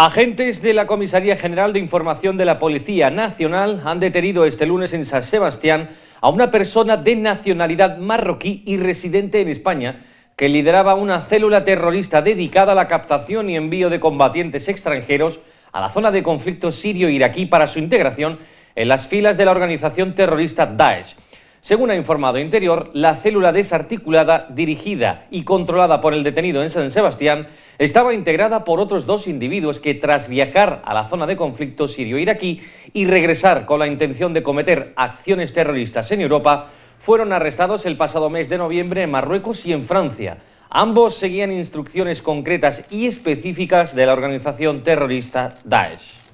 Agentes de la Comisaría General de Información de la Policía Nacional han detenido este lunes en San Sebastián a una persona de nacionalidad marroquí y residente en España que lideraba una célula terrorista dedicada a la captación y envío de combatientes extranjeros a la zona de conflicto sirio-iraquí para su integración en las filas de la organización terrorista Daesh. Según ha informado Interior, la célula desarticulada, dirigida y controlada por el detenido en San Sebastián, estaba integrada por otros dos individuos que tras viajar a la zona de conflicto sirio-iraquí y regresar con la intención de cometer acciones terroristas en Europa, fueron arrestados el pasado mes de noviembre en Marruecos y en Francia. Ambos seguían instrucciones concretas y específicas de la organización terrorista Daesh.